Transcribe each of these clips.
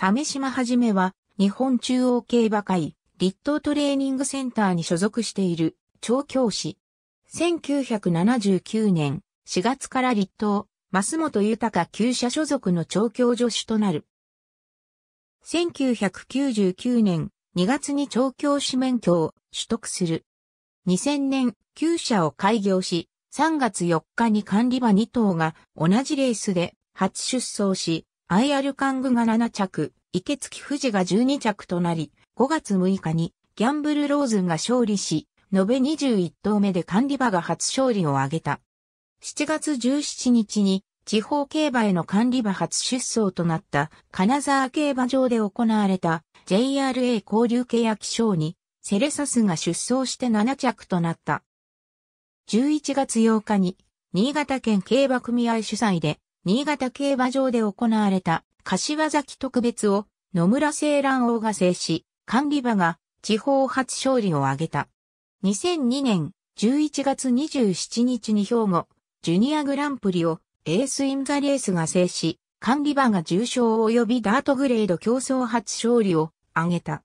鮫島はじめは、日本中央競馬会、立東トレーニングセンターに所属している、調教師。1979年4月から立東、増本豊旧社所属の調教助手となる。1999年2月に調教師免許を取得する。2000年、旧社を開業し、3月4日に管理場2頭が同じレースで初出走し、アイアルカングが7着、池月富士が12着となり、5月6日にギャンブルローズンが勝利し、延べ21頭目で管理場が初勝利を挙げた。7月17日に地方競馬への管理場初出走となった金沢競馬場で行われた JRA 交流契約賞にセレサスが出走して7着となった。11月8日に新潟県競馬組合主催で新潟競馬場で行われた柏崎特別を野村青蘭王が制し、管理馬が地方初勝利を挙げた。2002年11月27日に兵庫、ジュニアグランプリをエースインザレースが制し、管理馬が重賞及びダートグレード競争初勝利を挙げた。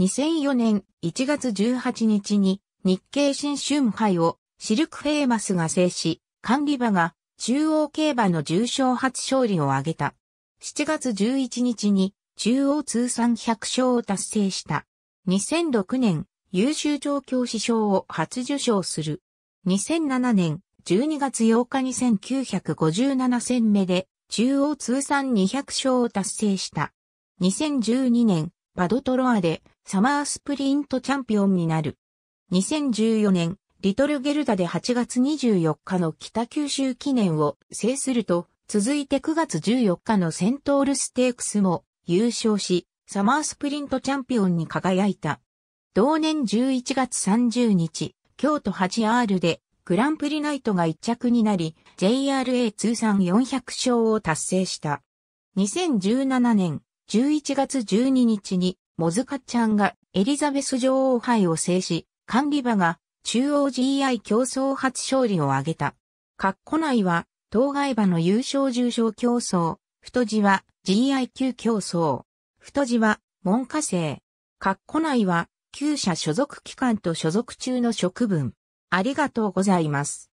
2004年1月18日に日経新春杯をシルクフェーマスが制し、管理馬が中央競馬の重賞初勝利を挙げた。7月11日に中央通算100勝を達成した。2006年、優秀調教師賞を初受賞する。2007年、12月8日に1957戦目で中央通算200勝を達成した。2012年、バドトロアでサマースプリントチャンピオンになる。2014年、リトルゲルダで8月24日の北九州記念を制すると、続いて9月14日のセントールステークスも優勝し、サマースプリントチャンピオンに輝いた。同年11月30日、京都 8R でグランプリナイトが1着になり、JRA 通算400勝を達成した。2017年11月12日に、モズカちゃんがエリザベス女王杯を制し、管理場が中央 GI 競争初勝利を挙げた。括弧内は、当該馬の優勝重賞競争、太字は GI 級競争、太字は文科生。括弧内は、旧社所属機関と所属中の職分。ありがとうございます。